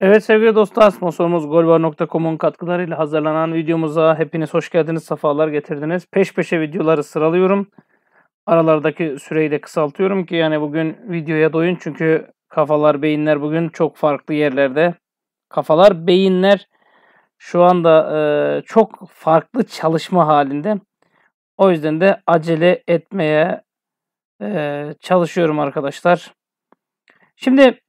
Evet sevgili dostlar sponsorumuz golbar.com'un katkılarıyla hazırlanan videomuza hepiniz hoş geldiniz, sefalar getirdiniz. Peş peşe videoları sıralıyorum. Aralardaki süreyi de kısaltıyorum ki yani bugün videoya doyun çünkü kafalar, beyinler bugün çok farklı yerlerde. Kafalar, beyinler şu anda e, çok farklı çalışma halinde. O yüzden de acele etmeye e, çalışıyorum arkadaşlar. Şimdi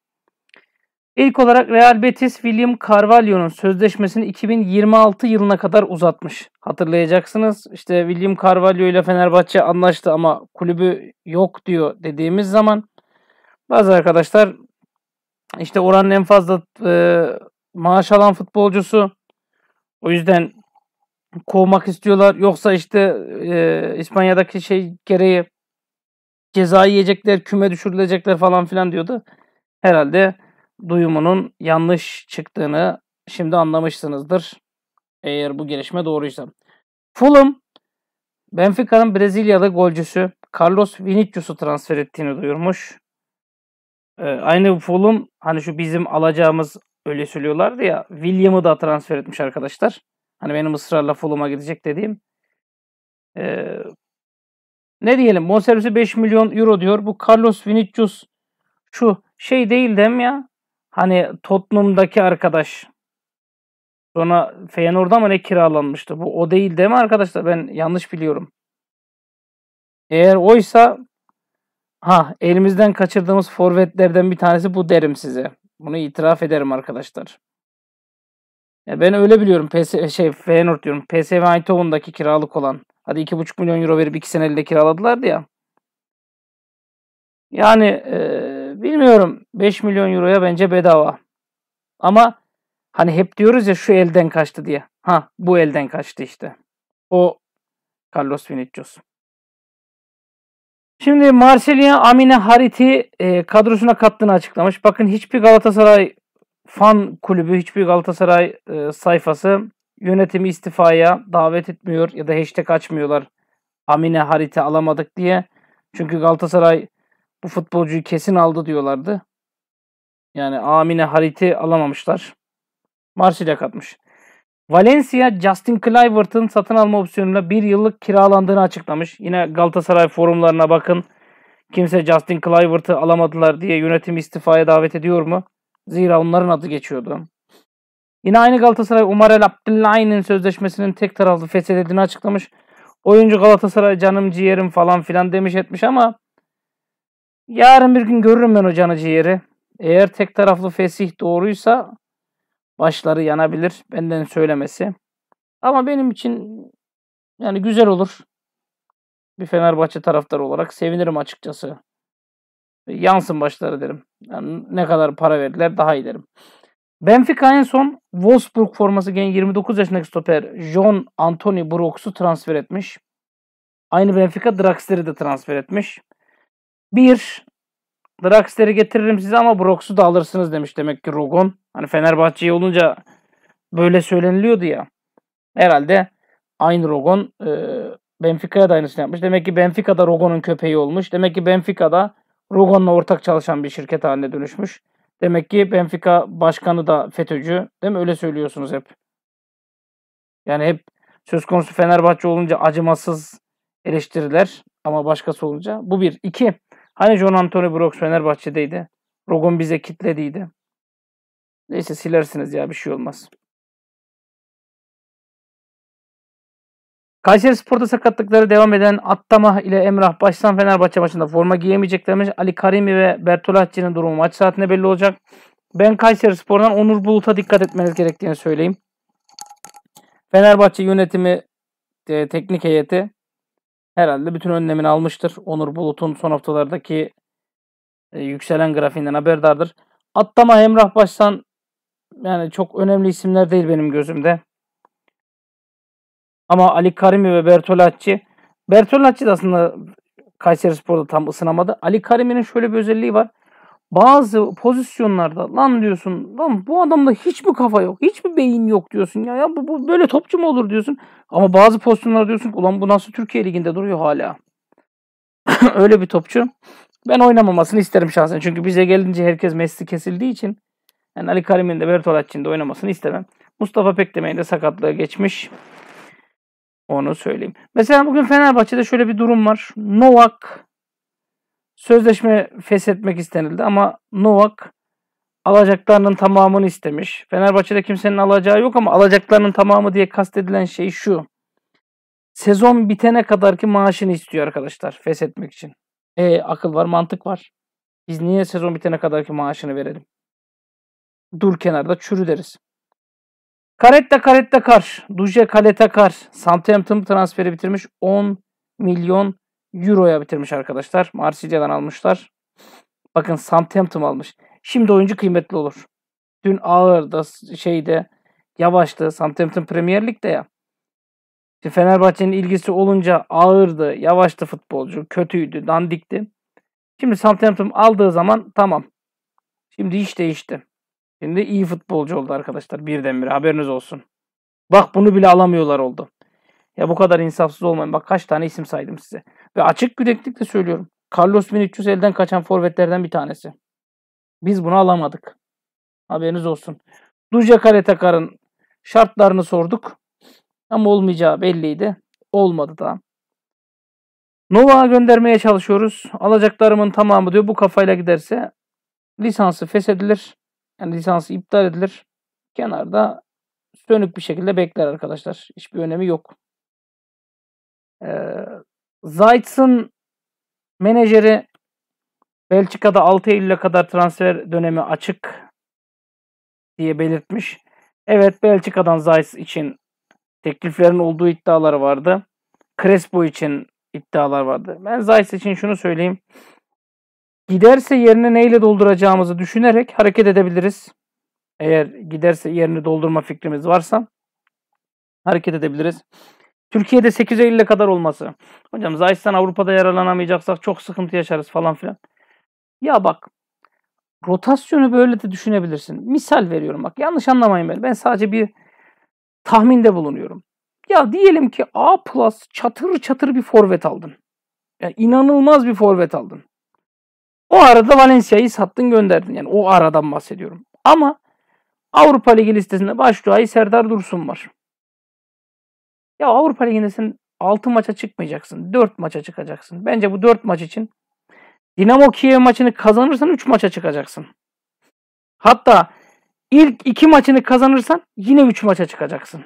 İlk olarak Real Betis William Carvalho'nun sözleşmesini 2026 yılına kadar uzatmış. Hatırlayacaksınız işte William Carvalho ile Fenerbahçe anlaştı ama kulübü yok diyor dediğimiz zaman bazı arkadaşlar işte oranın en fazla e, maaş alan futbolcusu o yüzden kovmak istiyorlar. Yoksa işte e, İspanya'daki şey gereği ceza yiyecekler, küme düşürülecekler falan filan diyordu. Herhalde duyumunun yanlış çıktığını şimdi anlamışsınızdır. Eğer bu gelişme doğruysa. Fulham, Benfica'nın Brezilyalı golcüsü Carlos Vinicius'u transfer ettiğini duyurmuş. Ee, aynı Fulham hani şu bizim alacağımız öyle söylüyorlardı ya William'ı da transfer etmiş arkadaşlar. Hani benim ısrarla Fulham'a gidecek dediğim. Ee, ne diyelim bonservisi 5 milyon euro diyor. Bu Carlos Vinicius şu şey değil dem ya. Hani Tottenham'daki arkadaş sonra Feyenoord'a mı ne kiralanmıştı? Bu o değil değil mi arkadaşlar? Ben yanlış biliyorum. Eğer oysa ha elimizden kaçırdığımız forvetlerden bir tanesi bu derim size. Bunu itiraf ederim arkadaşlar. Ya ben öyle biliyorum. PS şey Feyenoord diyorum. PSV Eindhoven'daki kiralık olan. Hadi 2,5 milyon euro verip 2 seneli kiraladılar ya. Yani e, bilmiyorum 5 milyon euroya bence bedava. Ama hani hep diyoruz ya şu elden kaçtı diye. Ha bu elden kaçtı işte. O Carlos Vinicius. Şimdi Marsilya Amine Harit'i e, kadrosuna kattığını açıklamış. Bakın hiçbir Galatasaray fan kulübü, hiçbir Galatasaray e, sayfası yönetimi istifaya davet etmiyor ya da hashtag açmıyorlar. Amine Harit'i alamadık diye. Çünkü Galatasaray bu futbolcuyu kesin aldı diyorlardı. Yani Amine Harit'i alamamışlar. Marsilya katmış. Valencia Justin Kluivert'ın satın alma opsiyonuyla bir yıllık kiralandığını açıklamış. Yine Galatasaray forumlarına bakın. Kimse Justin Kluivert'ı alamadılar diye yönetim istifaya davet ediyor mu? Zira onların adı geçiyordu. Yine aynı Galatasaray Umar El Abdullahi'nin sözleşmesinin tek taraflı feshedildiğini açıklamış. Oyuncu Galatasaray canım ciğerim falan filan demiş etmiş ama Yarın bir gün görürüm ben o canı ciğeri. Eğer tek taraflı fesih doğruysa başları yanabilir benden söylemesi. Ama benim için yani güzel olur. Bir Fenerbahçe taraftarı olarak sevinirim açıkçası. Yansın başları derim. Yani ne kadar para verdiler daha iyi derim. Benfica en son Wolfsburg forması giyen 29 yaşındaki stoper John Anthony Brooks'u transfer etmiş. Aynı Benfica Draxler'i de transfer etmiş. Bir Draxler'i getiririm size ama Brox'u da alırsınız demiş demek ki Rogon. Hani Fenerbahçe'yi olunca böyle söyleniliyordu ya. Herhalde aynı Rogon e, Benfica'ya da aynısını yapmış. Demek ki Benfica'da Rogon'un köpeği olmuş. Demek ki Benfica'da Rogon'la ortak çalışan bir şirket haline dönüşmüş. Demek ki Benfica başkanı da FETÖ'cü. Değil mi? Öyle söylüyorsunuz hep. Yani hep söz konusu Fenerbahçe olunca acımasız eleştiriler ama başkası olunca. Bu bir. iki Hani John Anthony Brooks Fenerbahçe'deydi. Rogun bize kitlediydi. Neyse silersiniz ya bir şey olmaz. Kayseri Spor'da sakatlıkları devam eden Attamah ile Emrah Baştan Fenerbahçe maçında forma giyemeyeceklermiş. Ali Karimi ve Bertolacci'nin durumu maç saatinde belli olacak. Ben Kayseri Spor'dan Onur Bulut'a dikkat etmeniz gerektiğini söyleyeyim. Fenerbahçe yönetimi, e, teknik heyeti herhalde bütün önlemini almıştır. Onur Bulut'un son haftalardaki e, yükselen grafiğinden haberdardır. Atlama Emrah baştan yani çok önemli isimler değil benim gözümde. Ama Ali Karimi ve Bertolacci Bertolacci de aslında Kayseri Spor'da tam ısınamadı. Ali Karimi'nin şöyle bir özelliği var bazı pozisyonlarda lan diyorsun lan bu adamda hiç mi kafa yok? Hiç mi beyin yok diyorsun ya? Ya bu, bu böyle topçu mu olur diyorsun. Ama bazı pozisyonlarda diyorsun ulan bu nasıl Türkiye liginde duruyor hala? Öyle bir topçu. Ben oynamamasını isterim şahsen. Çünkü bize gelince herkes Messi kesildiği için yani Ali Karim'in de Bertolacci'nin de oynamasını istemem. Mustafa Pekdemir'in de sakatlığı geçmiş. Onu söyleyeyim. Mesela bugün Fenerbahçe'de şöyle bir durum var. Novak Sözleşme feshetmek istenildi ama Novak alacaklarının tamamını istemiş. Fenerbahçe'de kimsenin alacağı yok ama alacaklarının tamamı diye kastedilen şey şu. Sezon bitene kadar ki maaşını istiyor arkadaşlar feshetmek için. E akıl var, mantık var. Biz niye sezon bitene kadar ki maaşını verelim? Dur kenarda çürü deriz. Karetta Karetta Kar, Duje Kaleta Kar, Southampton transferi bitirmiş 10 milyon Euro'ya bitirmiş arkadaşlar. Marsilya'dan almışlar. Bakın Southampton almış. Şimdi oyuncu kıymetli olur. Dün ağırda şeyde yavaştı. Southampton Premier Lig'de ya. Şimdi Fenerbahçe'nin ilgisi olunca ağırdı, yavaştı futbolcu, kötüydü, dandikti. Şimdi Southampton aldığı zaman tamam. Şimdi iş değişti. Şimdi iyi futbolcu oldu arkadaşlar birdenbire haberiniz olsun. Bak bunu bile alamıyorlar oldu. Ya bu kadar insafsız olmayın. Bak kaç tane isim saydım size. Ve açık yüreklikle söylüyorum. Carlos Vinicius elden kaçan forvetlerden bir tanesi. Biz bunu alamadık. Haberiniz olsun. Duca Karetakar'ın şartlarını sorduk. Ama olmayacağı belliydi. Olmadı da. Nova'ya göndermeye çalışıyoruz. Alacaklarımın tamamı diyor bu kafayla giderse lisansı feshedilir. Yani lisansı iptal edilir. Kenarda sönük bir şekilde bekler arkadaşlar. Hiçbir önemi yok. E, menajeri Belçika'da 6 Eylül'e kadar transfer dönemi açık diye belirtmiş. Evet Belçika'dan Zayt için tekliflerin olduğu iddiaları vardı. Crespo için iddialar vardı. Ben Zayt için şunu söyleyeyim. Giderse yerini neyle dolduracağımızı düşünerek hareket edebiliriz. Eğer giderse yerini doldurma fikrimiz varsa hareket edebiliriz. Türkiye'de 8 Eylül'e kadar olması. Hocam Zayistan Avrupa'da yararlanamayacaksak çok sıkıntı yaşarız falan filan. Ya bak rotasyonu böyle de düşünebilirsin. Misal veriyorum bak yanlış anlamayın beni. Ben sadece bir tahminde bulunuyorum. Ya diyelim ki A plus çatır çatır bir forvet aldın. Yani inanılmaz bir forvet aldın. O arada Valencia'yı sattın gönderdin. Yani o aradan bahsediyorum. Ama Avrupa Ligi listesinde başlığı Serdar Dursun var. Ya Avrupa Ligi'ndesin 6 maça çıkmayacaksın. 4 maça çıkacaksın. Bence bu 4 maç için Dinamo Kiev maçını kazanırsan 3 maça çıkacaksın. Hatta ilk 2 maçını kazanırsan yine 3 maça çıkacaksın.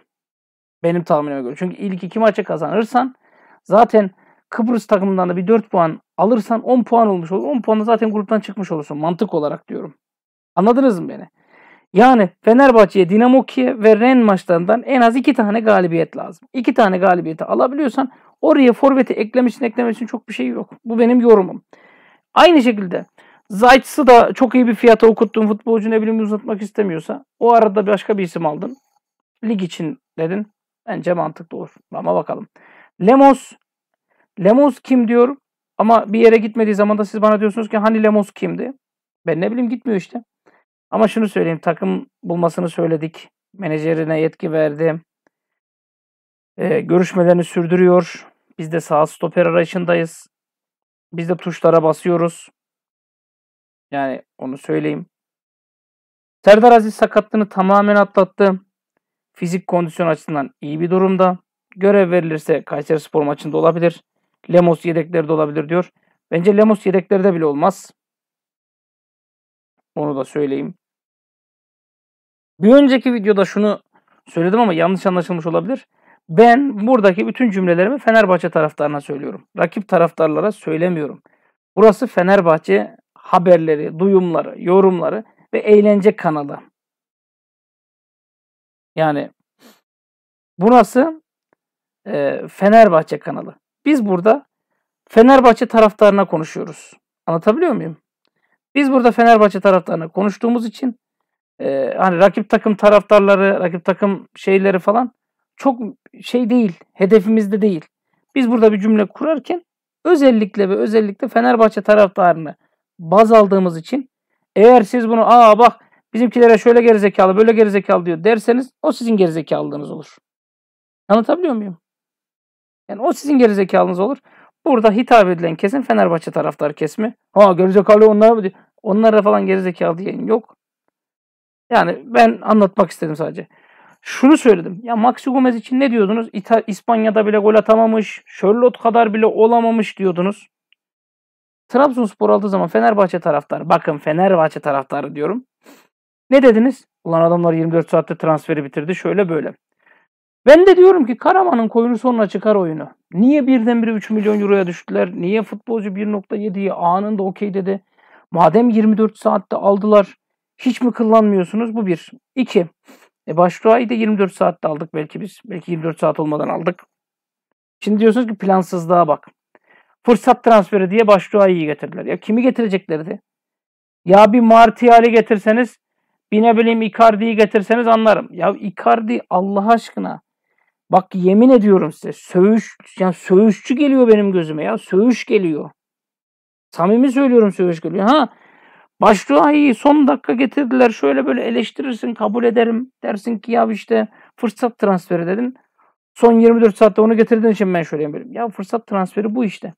Benim tahminime göre. Çünkü ilk 2 maçı kazanırsan zaten Kıbrıs takımından da bir 4 puan alırsan 10 puan olmuş olur. 10 puanla zaten gruptan çıkmış olursun mantık olarak diyorum. Anladınız mı beni? Yani Fenerbahçe'ye, Dinamo Kiev ve Ren maçlarından en az iki tane galibiyet lazım. İki tane galibiyeti alabiliyorsan oraya forveti eklemişsin eklememişsin çok bir şey yok. Bu benim yorumum. Aynı şekilde Zayt'sı da çok iyi bir fiyata okuttuğun futbolcu ne bileyim uzatmak istemiyorsa o arada başka bir isim aldın. Lig için dedin. Bence mantıklı olur. Ama bakalım. Lemos. Lemos kim diyorum. Ama bir yere gitmediği zaman da siz bana diyorsunuz ki hani Lemos kimdi? Ben ne bileyim gitmiyor işte. Ama şunu söyleyeyim takım bulmasını söyledik. Menajerine yetki verdi. Ee, görüşmelerini sürdürüyor. Biz de sağ stoper arayışındayız. Biz de tuşlara basıyoruz. Yani onu söyleyeyim. Serdar Aziz sakatlığını tamamen atlattı. Fizik kondisyon açısından iyi bir durumda. Görev verilirse Kayseri Spor maçında olabilir. Lemos yedeklerde olabilir diyor. Bence Lemos yedeklerde bile olmaz. Onu da söyleyeyim. Bir önceki videoda şunu söyledim ama yanlış anlaşılmış olabilir. Ben buradaki bütün cümlelerimi Fenerbahçe taraftarına söylüyorum. Rakip taraftarlara söylemiyorum. Burası Fenerbahçe haberleri, duyumları, yorumları ve eğlence kanalı. Yani burası e, Fenerbahçe kanalı. Biz burada Fenerbahçe taraftarına konuşuyoruz. Anlatabiliyor muyum? Biz burada Fenerbahçe taraftarını konuştuğumuz için e, hani rakip takım taraftarları, rakip takım şeyleri falan çok şey değil, hedefimizde değil. Biz burada bir cümle kurarken özellikle ve özellikle Fenerbahçe taraftarını baz aldığımız için eğer siz bunu aa bak bizimkilere şöyle gerizekalı böyle gerizekalı diyor derseniz o sizin gerizekalılığınız olur. Anlatabiliyor muyum? Yani o sizin gerizekalınız olur. Burada hitap edilen kesim Fenerbahçe taraftar kesimi. Ha gerizekalı onlar mı? Onlara falan gerizekalı diyen yok. Yani ben anlatmak istedim sadece. Şunu söyledim. Ya Maxi Gomez için ne diyordunuz? İta İspanya'da bile gol atamamış. Charlotte kadar bile olamamış diyordunuz. Trabzonspor aldığı zaman Fenerbahçe taraftarı. Bakın Fenerbahçe taraftarı diyorum. Ne dediniz? Ulan adamlar 24 saatte transferi bitirdi. Şöyle böyle. Ben de diyorum ki Karaman'ın koyunu sonuna çıkar oyunu. Niye birdenbire 3 milyon euroya düştüler? Niye futbolcu 1.7'yi anında okey dedi? Madem 24 saatte aldılar hiç mi kullanmıyorsunuz? Bu bir. İki. E Başrua'yı da 24 saatte aldık belki biz. Belki 24 saat olmadan aldık. Şimdi diyorsunuz ki plansızlığa bak. Fırsat transferi diye Başrua'yı getirdiler. Ya kimi getireceklerdi? Ya bir Martial'i getirseniz bir ne bileyim Icardi'yi getirseniz anlarım. Ya Icardi Allah aşkına Bak yemin ediyorum size söğüş yani söğüşçü geliyor benim gözüme ya söğüş geliyor. Samimi söylüyorum söğüş geliyor. Ha iyi, son dakika getirdiler şöyle böyle eleştirirsin kabul ederim dersin ki ya işte fırsat transferi dedin. Son 24 saatte onu getirdiğin için ben şöyle yapıyorum. Ya fırsat transferi bu işte.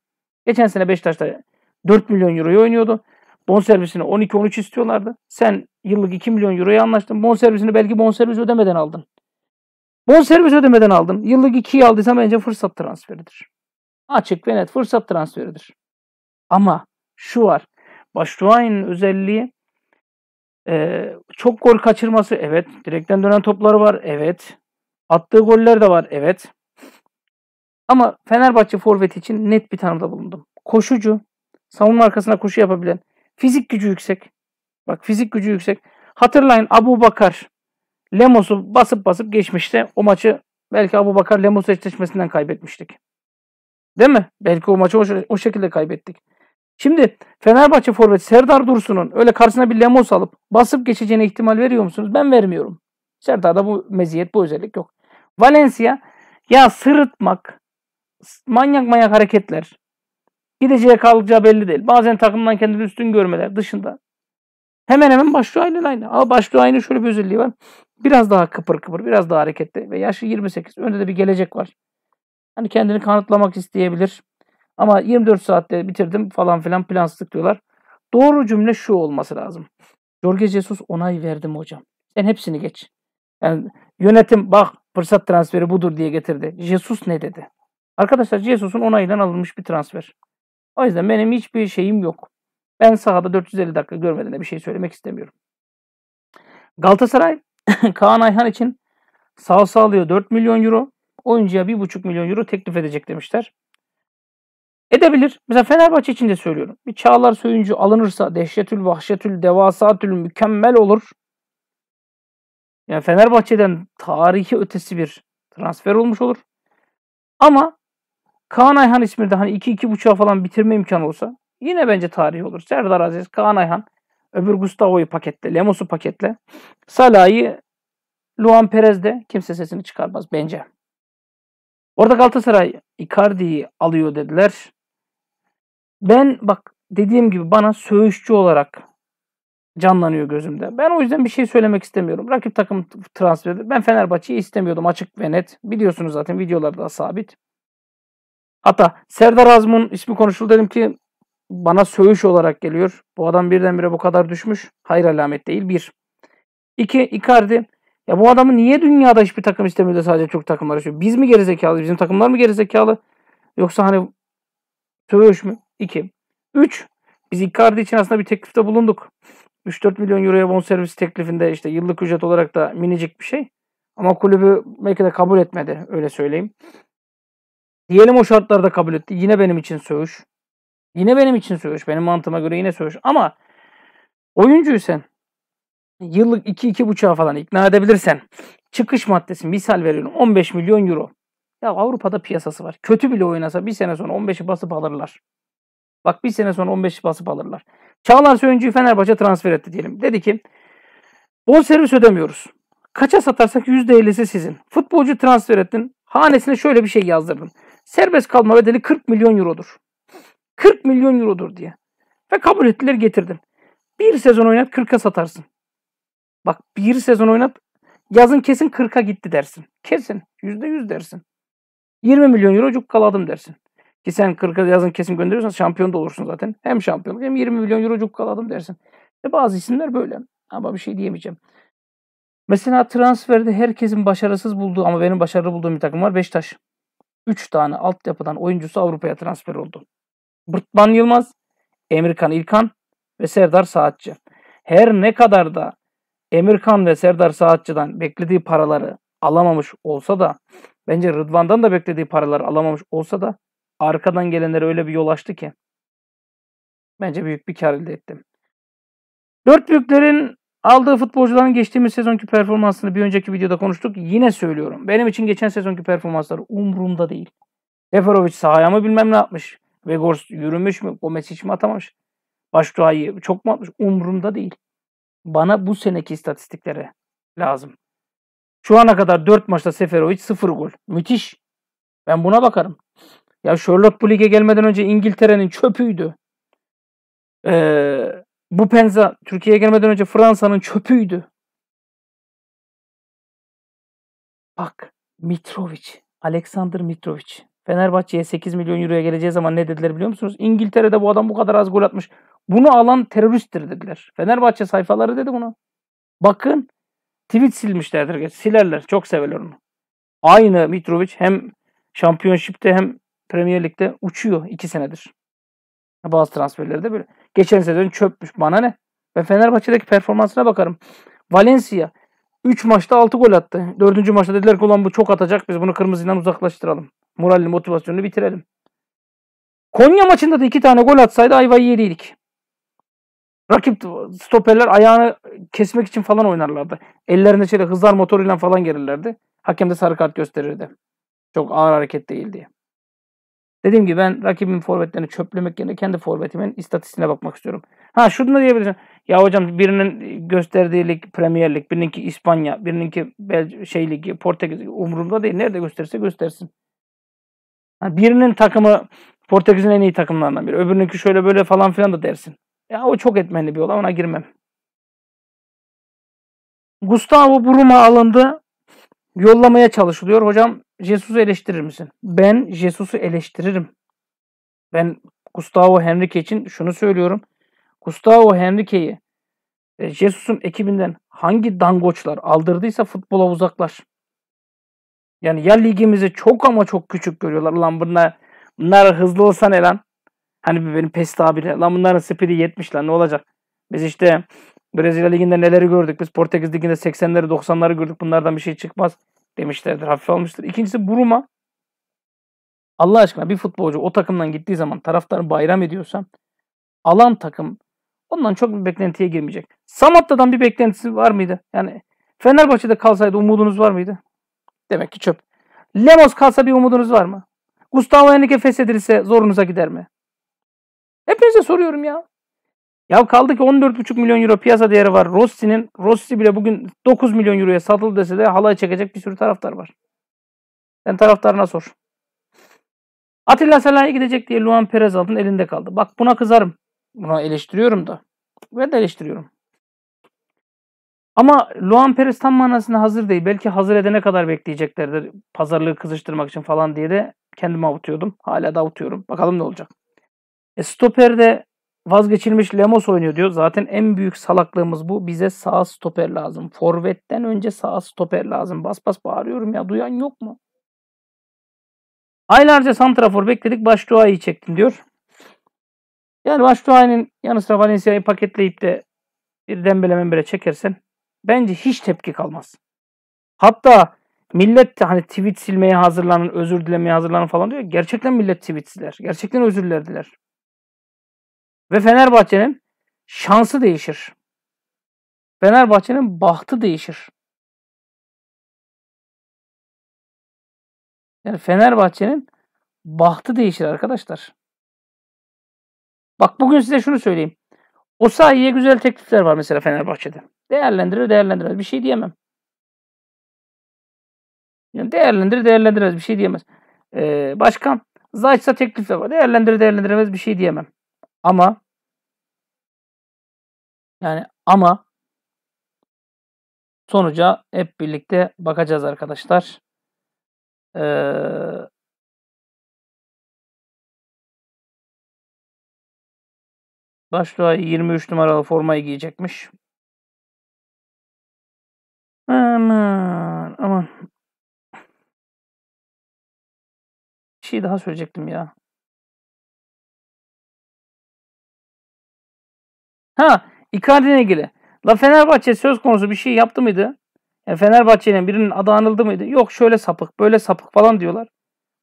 Geçen sene Beşiktaş'ta 4 milyon euroyu oynuyordu. Bonservisini 12-13 istiyorlardı. Sen yıllık 2 milyon euroya anlaştın. Bonservisini belki bonservis ödemeden aldın. Bonservis ödemeden aldım. Yıllık 2'yi aldıysam bence fırsat transferidir. Açık ve net fırsat transferidir. Ama şu var. Başruay'ın özelliği e, çok gol kaçırması. Evet. Direkten dönen topları var. Evet. Attığı goller de var. Evet. Ama Fenerbahçe forvet için net bir tanımda bulundum. Koşucu, savunma arkasına koşu yapabilen, fizik gücü yüksek. Bak fizik gücü yüksek. Hatırlayın Abu Bakar Lemos'u basıp basıp geçmişti. o maçı belki Abu Bakar Lemos eşleşmesinden kaybetmiştik. Değil mi? Belki o maçı o, o şekilde kaybettik. Şimdi Fenerbahçe forveti Serdar Dursun'un öyle karşısına bir Lemos alıp basıp geçeceğine ihtimal veriyor musunuz? Ben vermiyorum. Serdar'da bu meziyet, bu özellik yok. Valencia ya sırıtmak, manyak manyak hareketler, gideceği kalacağı belli değil. Bazen takımdan kendini üstün görmeler dışında Hemen hemen başlığı aynı, aynı. Ama başlığı aynı şöyle bir özelliği var. Biraz daha kıpır kıpır, biraz daha hareketli ve yaşı 28. Önde de bir gelecek var. Hani kendini kanıtlamak isteyebilir. Ama 24 saatte bitirdim falan filan plansızlık diyorlar. Doğru cümle şu olması lazım. Jorge Jesus onay verdim hocam. Sen hepsini geç. Yani yönetim bak fırsat transferi budur diye getirdi. Jesus ne dedi? Arkadaşlar Jesus'un onayıyla alınmış bir transfer. O yüzden benim hiçbir şeyim yok. Ben sahada 450 dakika görmediğine bir şey söylemek istemiyorum. Galatasaray Kaan Ayhan için sağ sağlıyor 4 milyon euro. Oyuncuya 1,5 milyon euro teklif edecek demişler. Edebilir. Mesela Fenerbahçe için de söylüyorum. Bir Çağlar Söyüncü alınırsa dehşetül vahşetül devasatül mükemmel olur. Yani Fenerbahçe'den tarihi ötesi bir transfer olmuş olur. Ama Kaan Ayhan ismi de hani 2-2.5'a falan bitirme imkanı olsa Yine bence tarihi olur. Serdar Aziz, Kaan Ayhan, öbür Gustavo'yu paketle, Lemos'u paketle. Salah'ı Luan Perez de kimse sesini çıkarmaz bence. Orada Galatasaray Icardi'yi alıyor dediler. Ben bak dediğim gibi bana söğüşçü olarak canlanıyor gözümde. Ben o yüzden bir şey söylemek istemiyorum. Rakip takım transferi. Ben Fenerbahçe'yi istemiyordum açık ve net. Biliyorsunuz zaten videolarda sabit. Hatta Serdar Azmun ismi konuşuldu. Dedim ki bana söğüş olarak geliyor. Bu adam birdenbire bu kadar düşmüş. Hayır alamet değil. Bir. İki, Icardi. Ya bu adamı niye dünyada hiçbir takım istemiyor da sadece çok takımları istiyor? Biz mi gerizekalı? Bizim takımlar mı gerizekalı? Yoksa hani söğüş mü? İki. Üç. Biz Icardi için aslında bir teklifte bulunduk. 3-4 milyon euroya bonservis teklifinde işte yıllık ücret olarak da minicik bir şey. Ama kulübü belki de kabul etmedi öyle söyleyeyim. Diyelim o şartlarda kabul etti. Yine benim için söğüş. Yine benim için söğüş. Benim mantığıma göre yine söğüş. Ama oyuncuysan yıllık 2-2,5'a falan ikna edebilirsen çıkış maddesi misal veriyorum 15 milyon euro. Ya Avrupa'da piyasası var. Kötü bile oynasa bir sene sonra 15'i basıp alırlar. Bak bir sene sonra 15'i basıp alırlar. Çağlar Söyüncü'yü Fenerbahçe transfer etti diyelim. Dedi ki bol servis ödemiyoruz. Kaça satarsak %50'si sizin. Futbolcu transfer ettin. Hanesine şöyle bir şey yazdırdın. Serbest kalma bedeli 40 milyon eurodur. 40 milyon eurodur diye. Ve kabul ettiler getirdim. Bir sezon oynat 40'a satarsın. Bak bir sezon oynat yazın kesin 40'a gitti dersin. Kesin. %100 dersin. 20 milyon euro cukkaladım dersin. Ki sen 40'a yazın kesin gönderiyorsan şampiyon da olursun zaten. Hem şampiyonluk hem 20 milyon euro cukkaladım dersin. Ve bazı isimler böyle. Ama bir şey diyemeyeceğim. Mesela transferde herkesin başarısız bulduğu ama benim başarılı bulduğum bir takım var. Beşiktaş. 3 tane altyapıdan oyuncusu Avrupa'ya transfer oldu. Bırtman Yılmaz, Emirkan İlkan ve Serdar Saatçı. Her ne kadar da Emirkan ve Serdar Saatçı'dan beklediği paraları alamamış olsa da bence Rıdvan'dan da beklediği paraları alamamış olsa da arkadan gelenlere öyle bir yol açtı ki bence büyük bir kar elde ettim. Dört büyüklerin aldığı futbolcuların geçtiğimiz sezonki performansını bir önceki videoda konuştuk. Yine söylüyorum. Benim için geçen sezonki performansları umurumda değil. Seferovic sahaya mı bilmem ne yapmış. Vegors yürümüş mü? o hiç mi atamamış? Başduayı çok mu atmış? umurumda değil. Bana bu seneki istatistiklere lazım. Şu ana kadar 4 maçta Seferovic 0 gol. Müthiş. Ben buna bakarım. Ya Sherlock bu lige gelmeden önce İngiltere'nin çöpüydü. Ee, bu Penza Türkiye'ye gelmeden önce Fransa'nın çöpüydü. Bak Mitrovic. Aleksandr Mitrovic. Fenerbahçe'ye 8 milyon euroya geleceği zaman ne dediler biliyor musunuz? İngiltere'de bu adam bu kadar az gol atmış. Bunu alan teröristtir dediler. Fenerbahçe sayfaları dedi bunu. Bakın tweet silmişlerdir. Silerler. Çok severler onu. Aynı Mitrovic hem şampiyonşipte hem Premier Lig'de uçuyor 2 senedir. Bazı transferleri de böyle. Geçen sezon çöpmüş. Bana ne? Ve Fenerbahçe'deki performansına bakarım. Valencia 3 maçta 6 gol attı. 4. maçta dediler ki ulan bu çok atacak biz bunu kırmızıdan uzaklaştıralım moralini, motivasyonunu bitirelim. Konya maçında da iki tane gol atsaydı ayvayı yeriydik. Rakip stoperler ayağını kesmek için falan oynarlardı. Ellerinde şöyle hızlar motoruyla falan gelirlerdi. Hakem de sarı kart gösterirdi. Çok ağır hareket değil diye. Dediğim gibi ben rakibin forvetlerini çöplemek yerine kendi forvetimin istatistiğine bakmak istiyorum. Ha şunu da diyebilirim? Ya hocam birinin gösterdiği lig Premier Lig, birininki İspanya, birininki Bel şey ligi, Portekiz umurumda değil. Nerede gösterirse göstersin birinin takımı Portekiz'in en iyi takımlarından biri. Öbürününki şöyle böyle falan filan da dersin. Ya o çok etmenli bir olay ona girmem. Gustavo Bruma alındı. Yollamaya çalışılıyor. Hocam Jesus'u eleştirir misin? Ben Jesus'u eleştiririm. Ben Gustavo Henrique için şunu söylüyorum. Gustavo Henrique'yi e, Jesus'un ekibinden hangi dangoçlar aldırdıysa futbola uzaklaş. Yani ya ligimizi çok ama çok küçük görüyorlar. Lan bunlar, bunlar hızlı olsa ne lan? Hani benim Pest abiyle. Lan bunların speed'i 70 lan ne olacak? Biz işte Brezilya liginde neleri gördük? Biz Portekiz liginde 80'leri 90'ları gördük. Bunlardan bir şey çıkmaz demişlerdir. Hafif almıştır. İkincisi Buruma. Allah aşkına bir futbolcu o takımdan gittiği zaman taraftarı bayram ediyorsa alan takım ondan çok bir beklentiye girmeyecek. Samatta'dan bir beklentisi var mıydı? Yani Fenerbahçe'de kalsaydı umudunuz var mıydı? Demek ki çöp. Lemos kalsa bir umudunuz var mı? Gustavo Henrique feshedilse zorunuza gider mi? Hepinize soruyorum ya. Ya kaldı ki 14,5 milyon euro piyasa değeri var. Rossi'nin, Rossi bile bugün 9 milyon euroya satıldı dese de halay çekecek bir sürü taraftar var. Sen taraftarına sor. Atilla Salah'a gidecek diye Luan Perez aldın elinde kaldı. Bak buna kızarım. Buna eleştiriyorum da. Ben de eleştiriyorum. Ama Luan Perez tam manasında hazır değil. Belki hazır edene kadar bekleyeceklerdir. Pazarlığı kızıştırmak için falan diye de kendimi avutuyordum. Hala da avutuyorum. Bakalım ne olacak. E, stoperde vazgeçilmiş Lemos oynuyor diyor. Zaten en büyük salaklığımız bu. Bize sağ stoper lazım. Forvet'ten önce sağ stoper lazım. Bas bas bağırıyorum ya. Duyan yok mu? Aylarca santrafor bekledik. Başduayı çektim diyor. Yani Başduay'ın yanı sıra Valencia'yı paketleyip de bir dembele membele çekersen bence hiç tepki kalmaz. Hatta millet de hani tweet silmeye hazırlanın, özür dilemeye hazırlanın falan diyor. Gerçekten millet tweet siler. Gerçekten özür dilerdiler. Ve Fenerbahçe'nin şansı değişir. Fenerbahçe'nin bahtı değişir. Yani Fenerbahçe'nin bahtı değişir arkadaşlar. Bak bugün size şunu söyleyeyim. O sahiye güzel teklifler var mesela Fenerbahçe'de. Değerlendirir değerlendirmez. Bir şey diyemem. Yani değerlendirir değerlendirmez. Bir şey diyemez. Ee, başkan Zayt'sa teklif yapar. Değerlendirir değerlendiremez. Bir şey diyemem. Ama yani ama sonuca hep birlikte bakacağız arkadaşlar. Ee, Başlığa 23 numaralı formayı giyecekmiş. Aman aman. Bir şey daha söyleyecektim ya. Ha Icardi'ne ilgili. La Fenerbahçe söz konusu bir şey yaptı mıydı? Yani Fenerbahçe'nin birinin adı anıldı mıydı? Yok şöyle sapık böyle sapık falan diyorlar.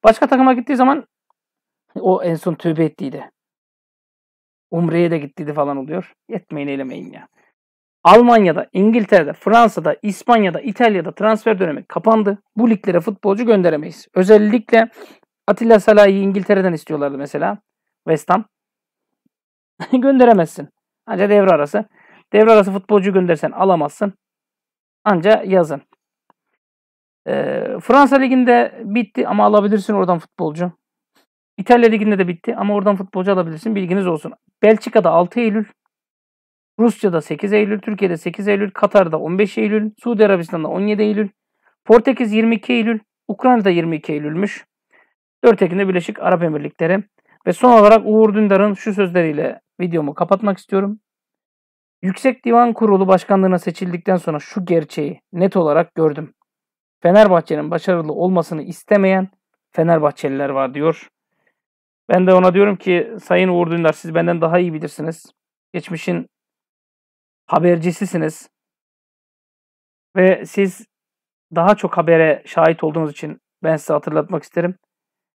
Başka takıma gittiği zaman o en son tövbe ettiydi. Umre'ye de gittiydi falan oluyor. Yetmeyin eylemeyin ya. Almanya'da, İngiltere'de, Fransa'da, İspanya'da, İtalya'da transfer dönemi kapandı. Bu liglere futbolcu gönderemeyiz. Özellikle Atilla Salah'ı İngiltere'den istiyorlardı mesela. West Ham. Gönderemezsin. Ancak devre arası. Devre arası futbolcu göndersen alamazsın. Ancak yazın. E, Fransa Ligi'nde bitti ama alabilirsin oradan futbolcu. İtalya Ligi'nde de bitti ama oradan futbolcu alabilirsin. Bilginiz olsun. Belçika'da 6 Eylül, Rusya'da 8 Eylül, Türkiye'de 8 Eylül, Katar'da 15 Eylül, Suudi Arabistan'da 17 Eylül, Portekiz 22 Eylül, Ukrayna'da 22 Eylül'müş. 4 Ekim'de Birleşik Arap Emirlikleri. Ve son olarak Uğur Dündar'ın şu sözleriyle videomu kapatmak istiyorum. Yüksek Divan Kurulu başkanlığına seçildikten sonra şu gerçeği net olarak gördüm. Fenerbahçe'nin başarılı olmasını istemeyen Fenerbahçeliler var diyor. Ben de ona diyorum ki Sayın Uğur Dündar siz benden daha iyi bilirsiniz. Geçmişin habercisisiniz ve siz daha çok habere şahit olduğunuz için ben size hatırlatmak isterim.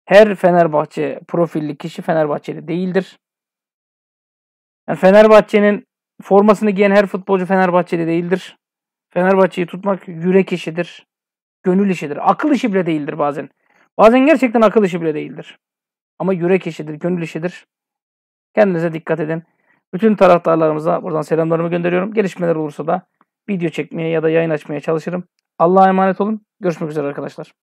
Her Fenerbahçe profilli kişi Fenerbahçeli değildir. Yani Fenerbahçe'nin formasını giyen her futbolcu Fenerbahçeli değildir. Fenerbahçe'yi tutmak yürek işidir. Gönül işidir. Akıl işi bile değildir bazen. Bazen gerçekten akıl işi bile değildir. Ama yürek işidir, gönül işidir. Kendinize dikkat edin. Bütün taraftarlarımıza buradan selamlarımı gönderiyorum. Gelişmeler olursa da video çekmeye ya da yayın açmaya çalışırım. Allah'a emanet olun. Görüşmek üzere arkadaşlar.